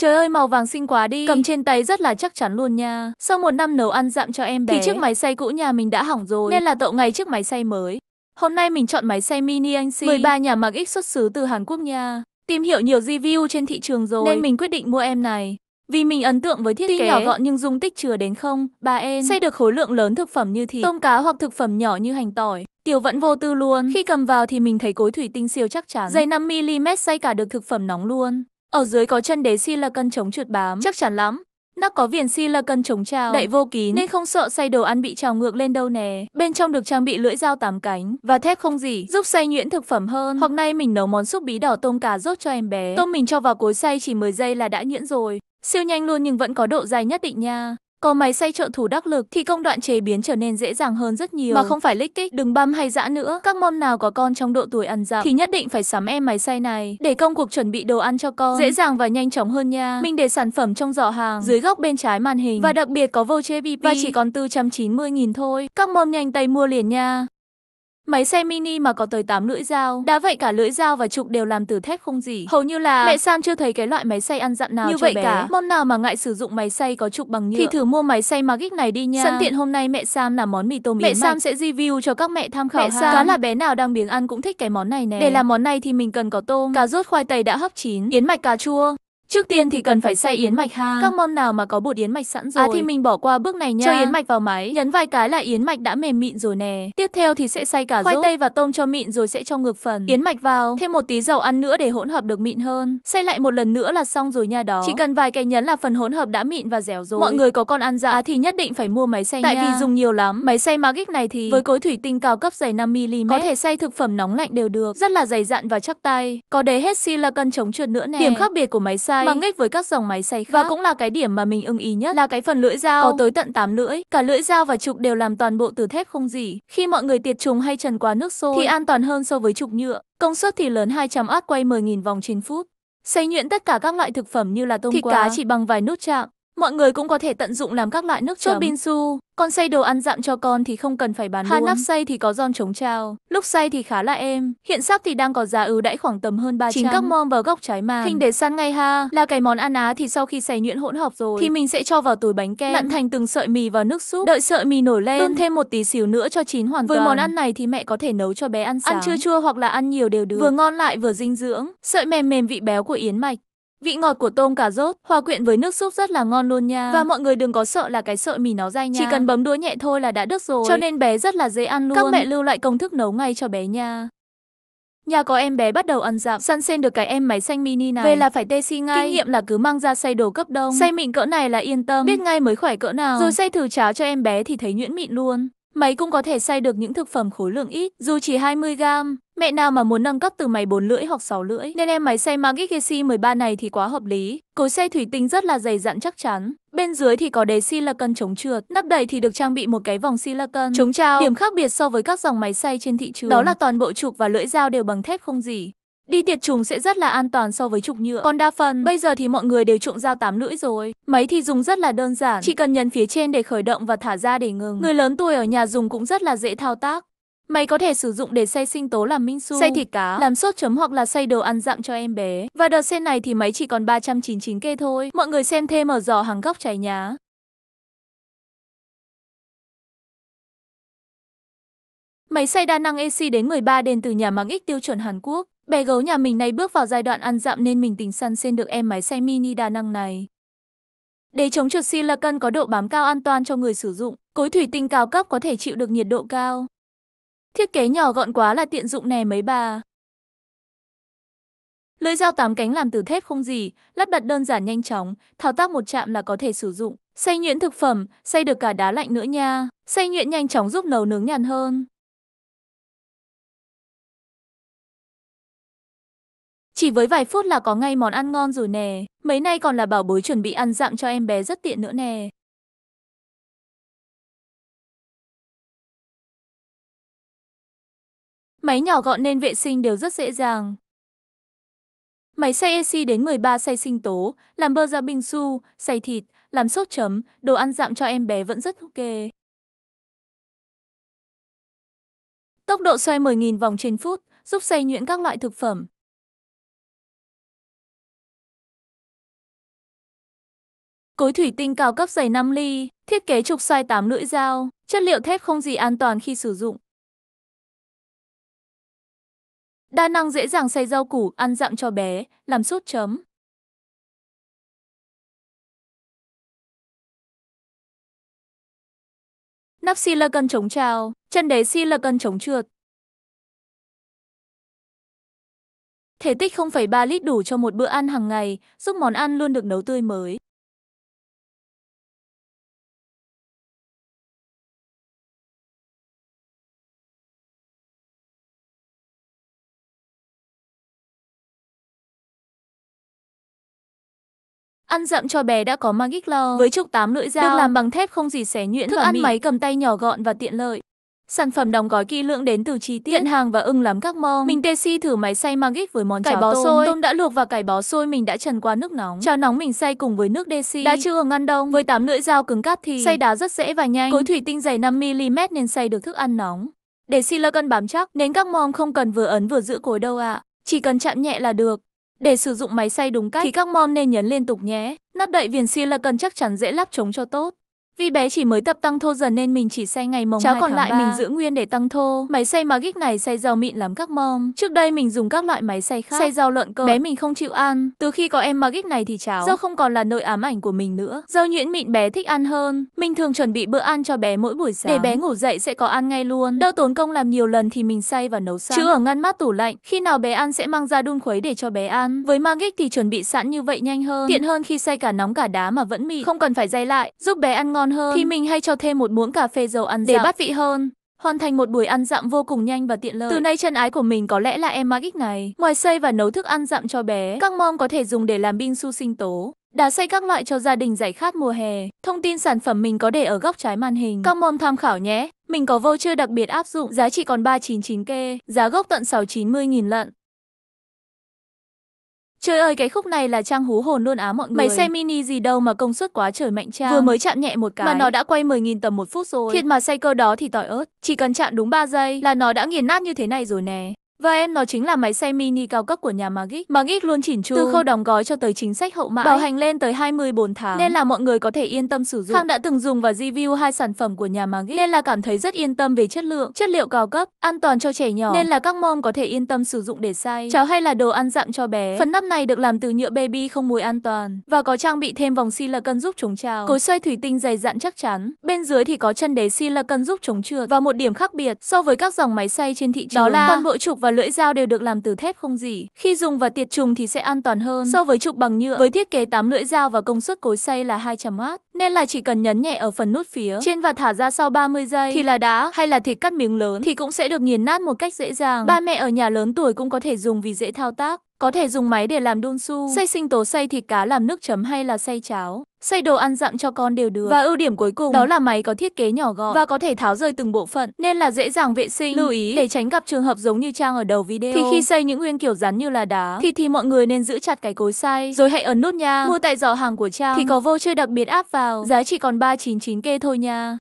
Trời ơi màu vàng xinh quá đi, cầm trên tay rất là chắc chắn luôn nha. Sau một năm nấu ăn dặm cho em bé, thì chiếc máy xay cũ nhà mình đã hỏng rồi, nên là tậu ngày chiếc máy xay mới. Hôm nay mình chọn máy xay mini anh si, 13 nhà mặc X xuất xứ từ Hàn Quốc nha. Tìm hiểu nhiều review trên thị trường rồi, nên mình quyết định mua em này. Vì mình ấn tượng với thiết Tuy kế nhỏ gọn nhưng dung tích chứa đến không, ba em xây được khối lượng lớn thực phẩm như thịt, tôm cá hoặc thực phẩm nhỏ như hành tỏi. Tiểu vẫn vô tư luôn. Khi cầm vào thì mình thấy cối thủy tinh siêu chắc chắn. Dày 5mm xay cả được thực phẩm nóng luôn. Ở dưới có chân đế silicon chống trượt bám, chắc chắn lắm. Nó có viền silicon chống trào, đậy vô kín nên không sợ xay đồ ăn bị trào ngược lên đâu nè. Bên trong được trang bị lưỡi dao tám cánh và thép không gì, giúp xay nhuyễn thực phẩm hơn. Hoặc nay mình nấu món súp bí đỏ tôm cà rốt cho em bé. Tôm mình cho vào cối xay chỉ 10 giây là đã nhuyễn rồi. Siêu nhanh luôn nhưng vẫn có độ dài nhất định nha. Có máy xay trợ thủ đắc lực thì công đoạn chế biến trở nên dễ dàng hơn rất nhiều mà không phải lích kích, đừng băm hay dã nữa. Các mom nào có con trong độ tuổi ăn dặm thì nhất định phải sắm em máy xay này để công cuộc chuẩn bị đồ ăn cho con dễ dàng và nhanh chóng hơn nha. Mình để sản phẩm trong giỏ hàng dưới góc bên trái màn hình và đặc biệt có vô chế VIP và chỉ còn 490.000 thôi. Các mom nhanh tay mua liền nha. Máy xe mini mà có tới 8 lưỡi dao, đã vậy cả lưỡi dao và trục đều làm từ thép không gì. Hầu như là mẹ Sam chưa thấy cái loại máy xay ăn dặn nào như cho vậy bé. cả. Món nào mà ngại sử dụng máy xay có trục bằng nhựa thì thử mua máy xay Magic này đi nha. Sẵn tiện hôm nay mẹ Sam làm món mì tôm Mẹ Sam mạch. sẽ review cho các mẹ tham khảo. Mẹ ha. Sam. Cá là bé nào đang biếng ăn cũng thích cái món này nè. Để làm món này thì mình cần có tôm, cà rốt khoai tây đã hấp chín, yến mạch cà chua, Trước tiên thì cần phải xay yến mạch ha. Các mâm nào mà có bột yến mạch sẵn à, rồi. À thì mình bỏ qua bước này nha. Cho yến mạch vào máy, nhấn vài cái là yến mạch đã mềm mịn rồi nè. Tiếp theo thì sẽ xay cả khoai tây và tôm cho mịn rồi sẽ cho ngược phần. Yến mạch vào, thêm một tí dầu ăn nữa để hỗn hợp được mịn hơn. Xay lại một lần nữa là xong rồi nha đó. Chỉ cần vài cái nhấn là phần hỗn hợp đã mịn và dẻo rồi. Mọi người có con ăn dạ à, thì nhất định phải mua máy xay Tại nha. vì dùng nhiều lắm. Máy xay Magic này thì với cối thủy tinh cao cấp dày 5 mm có thể xay thực phẩm nóng lạnh đều được, rất là dày dặn và chắc tay. Có đế hết silicon chống trượt nữa nè. Điểm khác biệt của máy xay tay mà nghếch với các dòng máy xay khác. Và cũng là cái điểm mà mình ưng ý nhất là cái phần lưỡi dao có tới tận 8 lưỡi. Cả lưỡi dao và trục đều làm toàn bộ từ thép không dỉ. Khi mọi người tiệt trùng hay trần qua nước sôi thì an toàn hơn so với trục nhựa. Công suất thì lớn 200W quay 10.000 vòng trên phút. Xay nhuyễn tất cả các loại thực phẩm như là tôm thịt cá chỉ bằng vài nút chạm. Mọi người cũng có thể tận dụng làm các loại nước chốt binsu. Con xay đồ ăn dặm cho con thì không cần phải bán Hà luôn. nắp xay thì có giòn chống trao. Lúc xay thì khá là êm. Hiện sắc thì đang có giá ưu đãi khoảng tầm hơn 300. Chính các mom vào góc trái màn. Hình để săn ngay ha. Là cái món ăn Á thì sau khi xay nhuyễn hỗn hợp rồi thì mình sẽ cho vào túi bánh kem. Lặn thành từng sợi mì vào nước súp. Đợi sợi mì nổi lên. Tương thêm một tí xíu nữa cho chín hoàn toàn. Với món ăn này thì mẹ có thể nấu cho bé ăn sáng. Ăn trưa chua hoặc là ăn nhiều đều được. Vừa ngon lại vừa dinh dưỡng. Sợi mềm mềm vị béo của yến mạch. Vị ngọt của tôm cà rốt hòa quyện với nước súp rất là ngon luôn nha. Và mọi người đừng có sợ là cái sợi mì nó dai nha. Chỉ cần bấm đũa nhẹ thôi là đã được rồi. Cho nên bé rất là dễ ăn luôn. Các mẹ lưu lại công thức nấu ngay cho bé nha. Nhà có em bé bắt đầu ăn dặm, săn sen được cái em máy xanh mini này. Về là phải tê xi ngay. Kinh nghiệm là cứ mang ra xay đồ cấp đông. Xay mịn cỡ này là yên tâm, biết ngay mới khỏe cỡ nào. Rồi xay thử cháo cho em bé thì thấy nhuyễn mịn luôn. Máy cũng có thể xay được những thực phẩm khối lượng ít, dù chỉ 20 gram. Mẹ nào mà muốn nâng cấp từ máy 4 lưỡi hoặc 6 lưỡi, nên em máy xay Magic GC 13 này thì quá hợp lý. Cối xay thủy tinh rất là dày dặn chắc chắn. Bên dưới thì có đế silicon chống trượt, nắp đầy thì được trang bị một cái vòng silicon chống trao. Điểm khác biệt so với các dòng máy xay trên thị trường đó là toàn bộ trục và lưỡi dao đều bằng thép không gì. Đi tiệt trùng sẽ rất là an toàn so với trục nhựa. Còn đa phần, bây giờ thì mọi người đều trộn dao tám lưỡi rồi. Máy thì dùng rất là đơn giản, chỉ cần nhấn phía trên để khởi động và thả ra để ngừng. Người lớn tuổi ở nhà dùng cũng rất là dễ thao tác. Mày có thể sử dụng để xay sinh tố làm minh minsu, xay thịt cá, làm sốt chấm hoặc là xay đồ ăn dặm cho em bé. Và đợt sen này thì máy chỉ còn 399 k thôi. Mọi người xem thêm ở giỏ hàng góc trái nhá. Máy xay đa năng AC đến 13 đền từ nhà mang X tiêu chuẩn Hàn Quốc. Bé gấu nhà mình này bước vào giai đoạn ăn dặm nên mình tính săn xin được em máy xay mini đa năng này. Để chống trượt silicon có độ bám cao an toàn cho người sử dụng, cối thủy tinh cao cấp có thể chịu được nhiệt độ cao. Thiết kế nhỏ gọn quá là tiện dụng nè mấy bà. Lưỡi dao tám cánh làm từ thép không gì, lắp đặt đơn giản nhanh chóng, thao tác một chạm là có thể sử dụng. Xay nhuyễn thực phẩm, xay được cả đá lạnh nữa nha. Xay nhuyễn nhanh chóng giúp nấu nướng nhàn hơn. Chỉ với vài phút là có ngay món ăn ngon rồi nè. Mấy nay còn là bảo bối chuẩn bị ăn dặm cho em bé rất tiện nữa nè. Máy nhỏ gọn nên vệ sinh đều rất dễ dàng. Máy xay EC đến 13 xay sinh tố, làm bơ ra bình su, xay thịt, làm sốt chấm, đồ ăn dặm cho em bé vẫn rất ok. Tốc độ xoay 10.000 vòng trên phút, giúp xay nhuyễn các loại thực phẩm. Cối thủy tinh cao cấp dày 5 ly, thiết kế trục xoay 8 lưỡi dao, chất liệu thép không gì an toàn khi sử dụng. Đa năng dễ dàng xay rau củ, ăn dặm cho bé, làm sốt chấm. Nắp silicon chống trào, chân đế silicon chống trượt. Thể tích 0,3 lít đủ cho một bữa ăn hàng ngày, giúp món ăn luôn được nấu tươi mới. ăn dặm cho bé đã có magic lo với trục tám lưỡi dao được làm bằng thép không gì xé nhuyễn thức và ăn mịn. máy cầm tay nhỏ gọn và tiện lợi Sản phẩm đóng gói kỹ lưỡng đến từ chi tiết, nhận hàng và ưng lắm các mong. Mình tê si thử máy xay Magic với món cải cháo bó tôm. xôi. Tôm đã luộc và cải bó xôi mình đã trần qua nước nóng. Cháo nóng mình xay cùng với nước desi. Đã chưa ngăn đông. Với tám lưỡi dao cứng cáp thì xay đá rất dễ và nhanh. Cối thủy tinh dày 5mm nên xay được thức ăn nóng. Để silicon bám chắc, nên các mong không cần vừa ấn vừa giữ cối đâu ạ. À. Chỉ cần chạm nhẹ là được. Để sử dụng máy xay đúng cách thì các mom nên nhấn liên tục nhé. Nắp đậy viền xi là cần chắc chắn dễ lắp chống cho tốt. Vì bé chỉ mới tập tăng thô dần nên mình chỉ xay ngày mồng Cháo 2 còn tháng lại 3. mình giữ nguyên để tăng thô. Máy xay mà gích này xay rau mịn lắm các mom. Trước đây mình dùng các loại máy xay khác. Xay rau lợn cơ. Bé mình không chịu ăn. Từ khi có em mà gích này thì cháu rau không còn là nỗi ám ảnh của mình nữa. Rau nhuyễn mịn bé thích ăn hơn. Mình thường chuẩn bị bữa ăn cho bé mỗi buổi sáng. Để bé ngủ dậy sẽ có ăn ngay luôn. Đâu tốn công làm nhiều lần thì mình xay và nấu xong. Chứ ở ngăn mát tủ lạnh, khi nào bé ăn sẽ mang ra đun khuấy để cho bé ăn. Với Magic thì chuẩn bị sẵn như vậy nhanh hơn. Tiện hơn khi xay cả nóng cả đá mà vẫn mịn, không cần phải xay lại, giúp bé ăn ngon ngon hơn thì mình hay cho thêm một muỗng cà phê dầu ăn dặm để bắt vị hơn. Hoàn thành một buổi ăn dặm vô cùng nhanh và tiện lợi. Từ nay chân ái của mình có lẽ là em Magic này. Ngoài xây và nấu thức ăn dặm cho bé, các mom có thể dùng để làm su sinh tố. đã xây các loại cho gia đình giải khát mùa hè. Thông tin sản phẩm mình có để ở góc trái màn hình. Các mom tham khảo nhé. Mình có voucher đặc biệt áp dụng giá trị còn 399k, giá gốc tận 690.000 lận. Trời ơi cái khúc này là Trang hú hồn luôn á mọi người. Máy xe mini gì đâu mà công suất quá trời mạnh Trang. Vừa mới chạm nhẹ một cái mà nó đã quay 10.000 tầm một phút rồi. Thiệt mà xe cơ đó thì tỏi ớt. Chỉ cần chạm đúng 3 giây là nó đã nghiền nát như thế này rồi nè. Và em nó chính là máy xay mini cao cấp của nhà Magic. Magic luôn chỉn chu từ khâu đóng gói cho tới chính sách hậu mãi, bảo hành lên tới 24 tháng. Nên là mọi người có thể yên tâm sử dụng. Khang đã từng dùng và review hai sản phẩm của nhà Magic nên là cảm thấy rất yên tâm về chất lượng, chất liệu cao cấp, an toàn cho trẻ nhỏ nên là các mom có thể yên tâm sử dụng để xay cháo hay là đồ ăn dặm cho bé. Phần nắp này được làm từ nhựa baby không mùi an toàn và có trang bị thêm vòng silicon giúp chống trào. Cối xoay thủy tinh dày dặn chắc chắn. Bên dưới thì có chân đế silicon giúp chống trượt và một điểm khác biệt so với các dòng máy xay trên thị trường đó là toàn bộ trục và và lưỡi dao đều được làm từ thép không dỉ. Khi dùng và tiệt trùng thì sẽ an toàn hơn so với trục bằng nhựa với thiết kế 8 lưỡi dao và công suất cối xay là 200W. Nên là chỉ cần nhấn nhẹ ở phần nút phía trên và thả ra sau 30 giây thì là đá hay là thịt cắt miếng lớn thì cũng sẽ được nghiền nát một cách dễ dàng. Ba mẹ ở nhà lớn tuổi cũng có thể dùng vì dễ thao tác. Có thể dùng máy để làm đun su, xay sinh tố xay thịt cá làm nước chấm hay là xay cháo, xay đồ ăn dặm cho con đều được. Và ưu điểm cuối cùng đó là máy có thiết kế nhỏ gọn và có thể tháo rời từng bộ phận nên là dễ dàng vệ sinh. Lưu ý để tránh gặp trường hợp giống như Trang ở đầu video. Thì khi xay những nguyên kiểu rắn như là đá thì thì mọi người nên giữ chặt cái cối xay rồi hãy ấn nút nha. Mua tại giỏ hàng của Trang thì có vô chơi đặc biệt áp vào. Giá chỉ còn 399k thôi nha.